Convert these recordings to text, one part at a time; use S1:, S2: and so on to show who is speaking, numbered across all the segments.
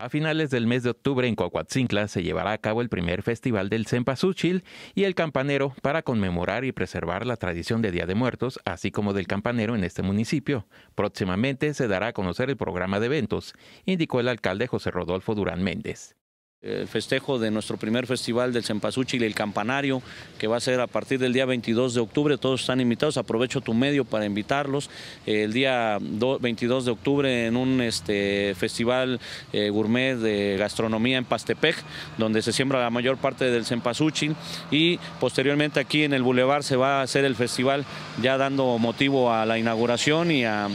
S1: A finales del mes de octubre en Coahuatzincla se llevará a cabo el primer festival del Cempasúchil y el Campanero para conmemorar y preservar la tradición de Día de Muertos, así como del Campanero en este municipio. Próximamente se dará a conocer el programa
S2: de eventos, indicó el alcalde José Rodolfo Durán Méndez. El festejo de nuestro primer festival del Cempasúchil y el Campanario, que va a ser a partir del día 22 de octubre, todos están invitados, aprovecho tu medio para invitarlos. El día 22 de octubre en un este, festival eh, gourmet de gastronomía en Pastepec, donde se siembra la mayor parte del Cempasúchil y posteriormente aquí en el Boulevard se va a hacer el festival ya dando motivo a la inauguración y a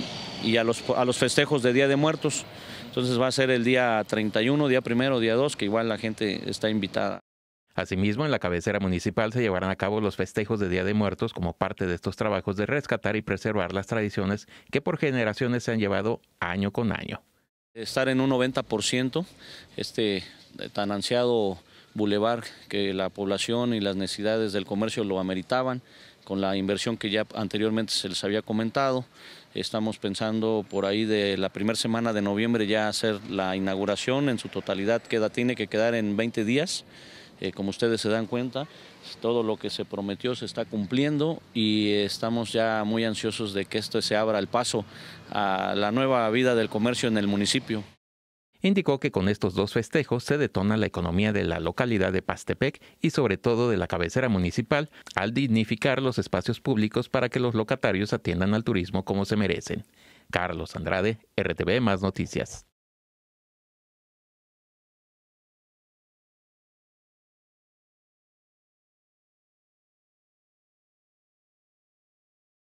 S2: y a los, festejos de Día de Muertos. Entonces va a ser el día 31, día primero, día 2, que igual la gente está invitada.
S1: Asimismo, en la cabecera municipal se llevarán a cabo los festejos de Día de Muertos como parte de estos trabajos de rescatar y preservar las tradiciones que por generaciones se han llevado año con año.
S2: Estar en un 90%, este tan ansiado bulevar que la población y las necesidades del comercio lo ameritaban, con la inversión que ya anteriormente se les había comentado, Estamos pensando por ahí de la primera semana de noviembre ya hacer la inauguración en su totalidad, queda, tiene que quedar en 20 días. Eh, como ustedes se dan cuenta, todo lo que se prometió se está cumpliendo y estamos ya muy ansiosos de que esto se abra el paso a la nueva vida del comercio en el municipio.
S1: Indicó que con estos dos festejos se detona la economía de la localidad de Pastepec y sobre todo de la cabecera municipal al dignificar los espacios públicos para que los locatarios atiendan al turismo como se merecen. Carlos Andrade, RTV Más Noticias.